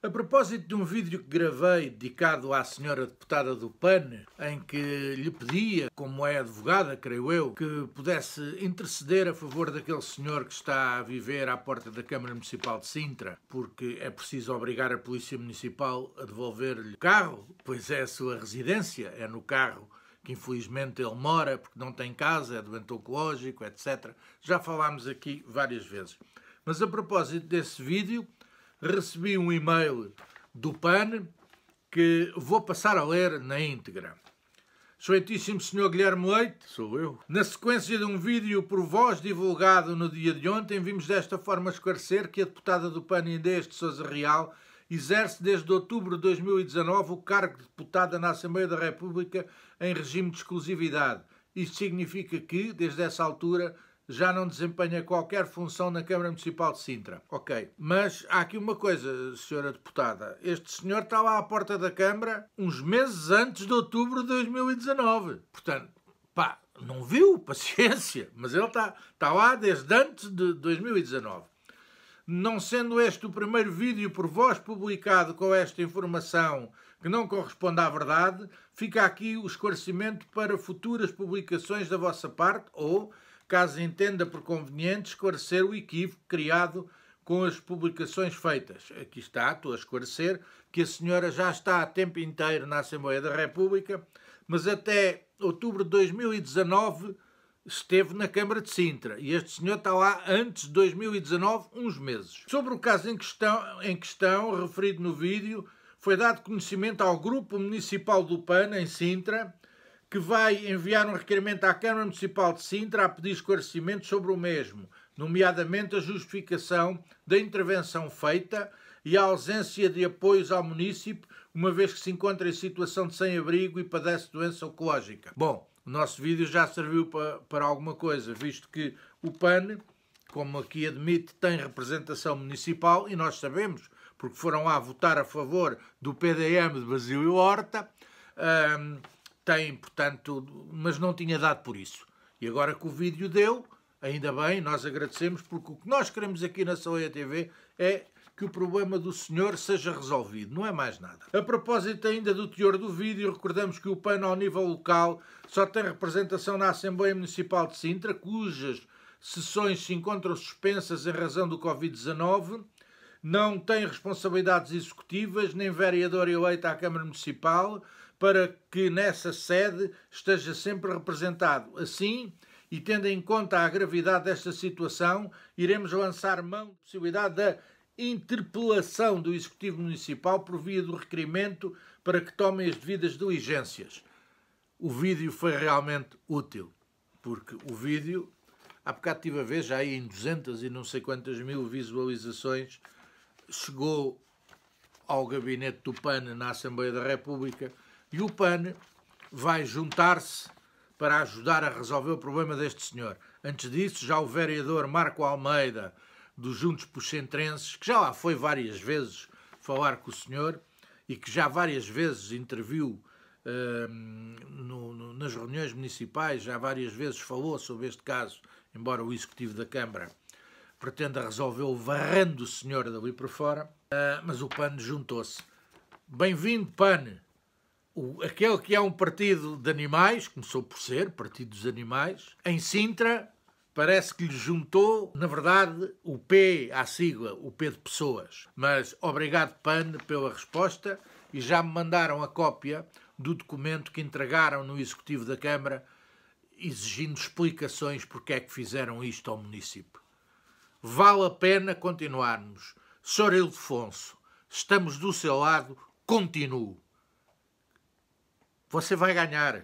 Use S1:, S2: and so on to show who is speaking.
S1: A propósito de um vídeo que gravei dedicado à senhora deputada do PAN, em que lhe pedia, como é advogada, creio eu, que pudesse interceder a favor daquele senhor que está a viver à porta da Câmara Municipal de Sintra, porque é preciso obrigar a Polícia Municipal a devolver-lhe o carro, pois é a sua residência, é no carro que infelizmente ele mora, porque não tem casa, é doente oncológico, etc. Já falámos aqui várias vezes. Mas a propósito desse vídeo, recebi um e-mail do PAN que vou passar a ler na íntegra. Excelentíssimo Sr. Guilherme Leite, sou eu. Na sequência de um vídeo por vós divulgado no dia de ontem, vimos desta forma esclarecer que a deputada do PAN Inês de Sousa Real exerce desde outubro de 2019 o cargo de deputada na Assembleia da República em regime de exclusividade. Isto significa que, desde essa altura, já não desempenha qualquer função na Câmara Municipal de Sintra. Ok. Mas há aqui uma coisa, senhora deputada. Este senhor está lá à porta da Câmara uns meses antes de outubro de 2019. Portanto, pá, não viu? Paciência. Mas ele está, está lá desde antes de 2019. Não sendo este o primeiro vídeo por vós publicado com esta informação que não corresponde à verdade, fica aqui o esclarecimento para futuras publicações da vossa parte ou caso entenda por conveniente esclarecer o equívoco criado com as publicações feitas. Aqui está, estou a esclarecer, que a senhora já está a tempo inteiro na Assembleia da República, mas até outubro de 2019 esteve na Câmara de Sintra e este senhor está lá antes de 2019, uns meses. Sobre o caso em questão, em questão referido no vídeo, foi dado conhecimento ao Grupo Municipal do PAN em Sintra que vai enviar um requerimento à Câmara Municipal de Sintra a pedir esclarecimento sobre o mesmo, nomeadamente a justificação da intervenção feita e a ausência de apoios ao município, uma vez que se encontra em situação de sem-abrigo e padece doença oncológica. Bom, o nosso vídeo já serviu para, para alguma coisa, visto que o PAN, como aqui admite, tem representação municipal e nós sabemos, porque foram lá votar a favor do PDM de Basílio Horta. Um, tem, portanto, mas não tinha dado por isso. E agora que o vídeo deu, ainda bem, nós agradecemos, porque o que nós queremos aqui na Saúde TV é que o problema do senhor seja resolvido, não é mais nada. A propósito ainda do teor do vídeo, recordamos que o PAN ao nível local só tem representação na Assembleia Municipal de Sintra, cujas sessões se encontram suspensas em razão do Covid-19, não tem responsabilidades executivas, nem vereador eleito à Câmara Municipal, para que nessa sede esteja sempre representado. Assim, e tendo em conta a gravidade desta situação, iremos lançar mão da possibilidade da interpelação do Executivo Municipal por via do requerimento para que tomem as devidas diligências. O vídeo foi realmente útil, porque o vídeo, há bocado tive a ver, já aí em 200 e não sei quantas mil visualizações, chegou ao gabinete do PAN na Assembleia da República e o PAN vai juntar-se para ajudar a resolver o problema deste senhor. Antes disso, já o vereador Marco Almeida, dos Juntos Puxentrenses, que já lá foi várias vezes falar com o senhor e que já várias vezes interviu ehm, no, no, nas reuniões municipais, já várias vezes falou sobre este caso, embora o executivo da Câmara pretenda resolver o varrando o senhor dali para fora, uh, mas o PAN juntou-se. Bem-vindo, PAN! o, aquele que é um partido de animais, começou por ser Partido dos Animais, em Sintra parece que lhe juntou, na verdade, o P à sigla, o P de pessoas. Mas obrigado, PAN, pela resposta e já me mandaram a cópia do documento que entregaram no Executivo da Câmara exigindo explicações porque é que fizeram isto ao município. Vale a pena continuarmos. Sr. Ildefonso, estamos do seu lado, continuo você vai ganhar.